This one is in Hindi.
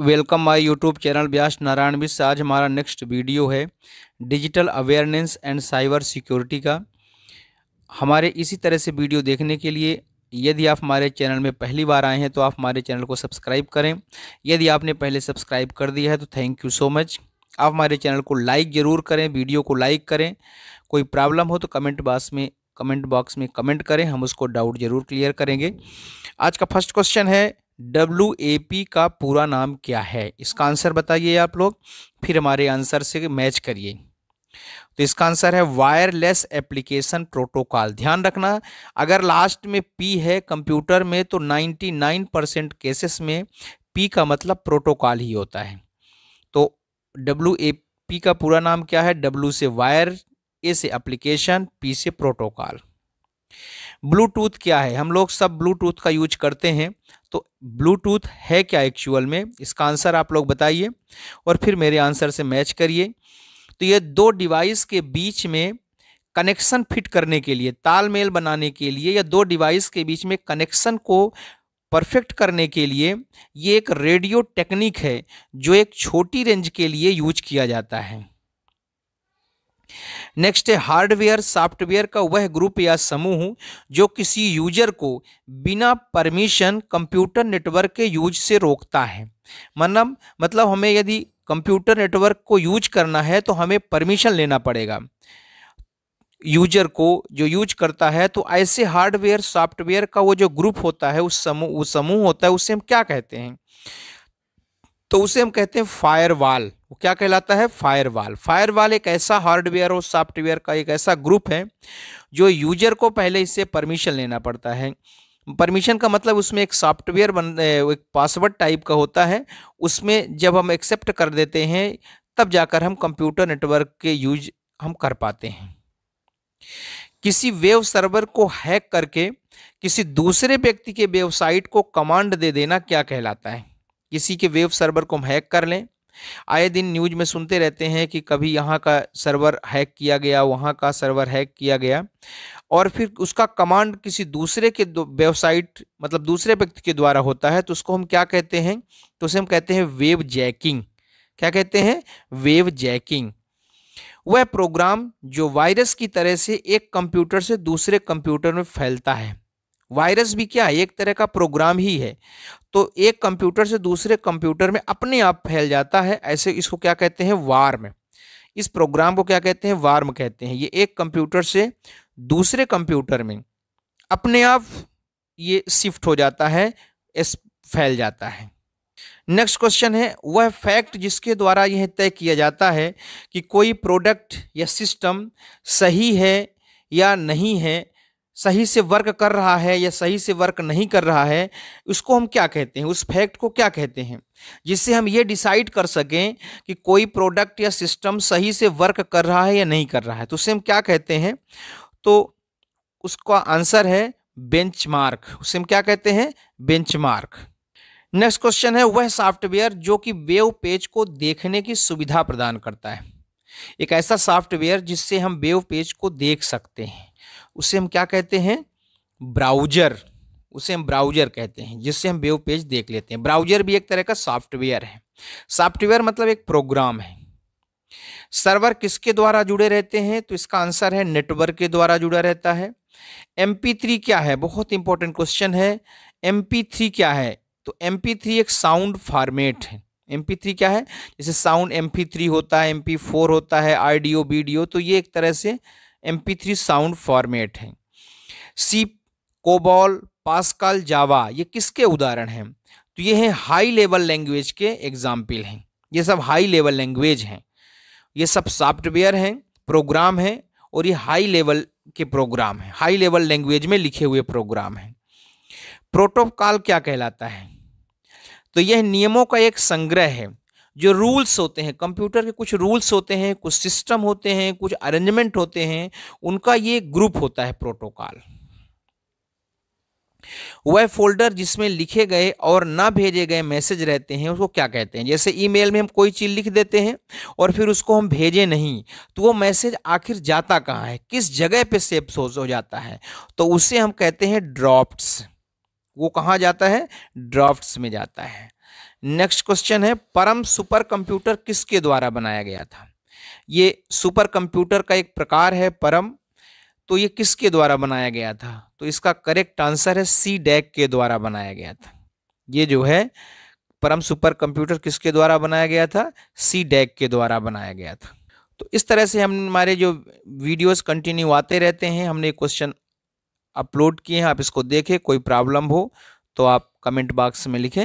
welcome my YouTube channel Byas Narayan Mishra आज हमारा नेक्स्ट वीडियो है digital awareness and cyber security का हमारे इसी तरह से वीडियो देखने के लिए यदि आप हमारे चैनल में पहली बार आए हैं तो आप हमारे चैनल को सब्सक्राइब करें यदि आपने पहले सब्सक्राइब कर दिया है तो थैंक यू सो मच आप हमारे चैनल को लाइक ज़रूर करें वीडियो को लाइक करें कोई प्रॉब्लम हो तो कमेंट बॉक्स में कमेंट बॉक्स में कमेंट करें हम उसको डाउट ज़रूर क्लियर करेंगे आज का फर्स्ट क्वेश्चन है डब्ल्यू ए पी का पूरा नाम क्या है इसका आंसर बताइए आप लोग फिर हमारे आंसर से मैच करिए तो इसका आंसर है वायरलेस एप्लीकेशन प्रोटोकॉल ध्यान रखना अगर लास्ट में पी है कंप्यूटर में तो 99 परसेंट केसेस में पी का मतलब प्रोटोकॉल ही होता है तो डब्ल्यू ए पी का पूरा नाम क्या है डब्ल्यू से वायर ए से एप्लीकेशन पी से प्रोटोकॉल ब्लूटूथ क्या है हम लोग सब ब्लूटूथ का यूज करते हैं तो ब्लूटूथ है क्या एक्चुअल में इसका आंसर आप लोग बताइए और फिर मेरे आंसर से मैच करिए तो ये दो डिवाइस के बीच में कनेक्शन फिट करने के लिए तालमेल बनाने के लिए या दो डिवाइस के बीच में कनेक्शन को परफेक्ट करने के लिए ये एक रेडियो टेक्निक है जो एक छोटी रेंज के लिए यूज किया जाता है नेक्स्ट है हार्डवेयर सॉफ्टवेयर का वह ग्रुप या समूह जो किसी यूजर को बिना परमिशन कंप्यूटर नेटवर्क के यूज से रोकता है मतलब मतलब हमें यदि कंप्यूटर नेटवर्क को यूज करना है तो हमें परमिशन लेना पड़ेगा यूजर को जो यूज करता है तो ऐसे हार्डवेयर सॉफ्टवेयर का वो जो ग्रुप होता है उस समूह वो समूह होता है उसे हम क्या कहते हैं तो उसे हम कहते हैं फायरवाल वो क्या कहलाता है फायरवाल फायरवाल एक ऐसा हार्डवेयर और सॉफ्टवेयर का एक ऐसा ग्रुप है जो यूजर को पहले इससे परमिशन लेना पड़ता है परमिशन का मतलब उसमें एक सॉफ्टवेयर बन एक पासवर्ड टाइप का होता है उसमें जब हम एक्सेप्ट कर देते हैं तब जाकर हम कंप्यूटर नेटवर्क के यूज हम कर पाते हैं किसी वेब सर्वर को हैक करके किसी दूसरे व्यक्ति के वेबसाइट को कमांड दे देना क्या कहलाता है किसी के वेब सर्वर को हैक कर लें आए दिन न्यूज में सुनते रहते हैं कि कभी यहाँ का सर्वर हैक किया गया वहाँ का सर्वर हैक किया गया और फिर उसका कमांड किसी दूसरे के वेबसाइट मतलब दूसरे व्यक्ति के द्वारा होता है तो उसको हम क्या कहते हैं तो उसे हम कहते हैं वेब जैकिंग क्या कहते हैं वेब जैकिंग वह प्रोग्राम जो वायरस की तरह से एक कंप्यूटर से दूसरे कंप्यूटर में फैलता है वायरस भी क्या है एक तरह का प्रोग्राम ही है तो एक कंप्यूटर से दूसरे कंप्यूटर में अपने आप फैल जाता है ऐसे इसको क्या कहते हैं वार्म इस प्रोग्राम को क्या कहते हैं वार्म कहते हैं ये एक कंप्यूटर से दूसरे कंप्यूटर में अपने आप ये शिफ्ट हो जाता है इस फैल जाता है नेक्स्ट क्वेश्चन है वह फैक्ट जिसके द्वारा यह तय किया जाता है कि कोई प्रोडक्ट या सिस्टम सही है या नहीं है सही से वर्क कर रहा है या सही से वर्क नहीं कर रहा है उसको हम क्या कहते हैं उस फैक्ट को क्या कहते हैं जिससे हम ये डिसाइड कर सकें कि कोई प्रोडक्ट या सिस्टम सही से वर्क कर रहा है या नहीं कर रहा है तो उसे हम क्या कहते हैं तो उसका आंसर है बेंचमार्क उसे हम क्या कहते हैं बेंचमार्क नेक्स्ट क्वेश्चन है वह सॉफ्टवेयर जो कि वेव पेज को देखने की सुविधा प्रदान करता है एक ऐसा सॉफ्टवेयर जिससे हम वेव पेज को देख सकते हैं उसे हम क्या कहते हैं ब्राउजर उसे हम ब्राउजर कहते हैं जिससे हम वेब पेज देख लेते हैं ब्राउजर भी एक तरह का सॉफ्टवेयर है सॉफ्टवेयर मतलब एक प्रोग्राम है सर्वर किसके द्वारा जुड़े रहते हैं तो इसका आंसर है नेटवर्क के द्वारा जुड़ा रहता है एम थ्री क्या है बहुत इंपॉर्टेंट क्वेश्चन है एम थ्री क्या है तो एम थ्री एक साउंड फॉर्मेट है एम थ्री क्या है जैसे साउंड एम थ्री होता है एम फोर होता है आर डी तो ये एक तरह से एम थ्री साउंड फॉर्मेट हैं सी कोबॉल पास्कल जावा ये किसके उदाहरण हैं तो ये हैं हाई लेवल लैंग्वेज के एग्जाम्पल हैं ये सब हाई लेवल लैंग्वेज हैं ये सब सॉफ्टवेयर हैं प्रोग्राम हैं और ये हाई लेवल के प्रोग्राम हैं हाई लेवल लैंग्वेज में लिखे हुए प्रोग्राम हैं प्रोटोकॉल क्या कहलाता है तो यह नियमों का एक संग्रह है जो रूल्स होते हैं कंप्यूटर के कुछ रूल्स होते हैं कुछ सिस्टम होते हैं कुछ अरेंजमेंट होते हैं उनका ये ग्रुप होता है प्रोटोकॉल वह फोल्डर जिसमें लिखे गए और ना भेजे गए मैसेज रहते हैं उसको क्या कहते हैं जैसे ईमेल में हम कोई चीज़ लिख देते हैं और फिर उसको हम भेजे नहीं तो वो मैसेज आखिर जाता कहाँ है किस जगह पे सेव हो जाता है तो उसे हम कहते हैं ड्रॉप्ट वो कहाँ जाता है ड्राफ्ट्स में जाता है नेक्स्ट क्वेश्चन है परम सुपर कंप्यूटर किसके द्वारा बनाया गया था ये सुपर कंप्यूटर का एक प्रकार है परम तो ये किसके द्वारा बनाया गया था तो इसका करेक्ट आंसर है सी डैक के द्वारा बनाया गया था ये जो है परम सुपर कंप्यूटर किसके द्वारा बनाया गया था सी डैक के द्वारा बनाया गया था तो इस तरह से हम हमारे जो वीडियोस कंटिन्यू आते रहते हैं हमने क्वेश्चन अपलोड किए हैं आप इसको देखें कोई प्रॉब्लम हो तो आप कमेंट बॉक्स में लिखें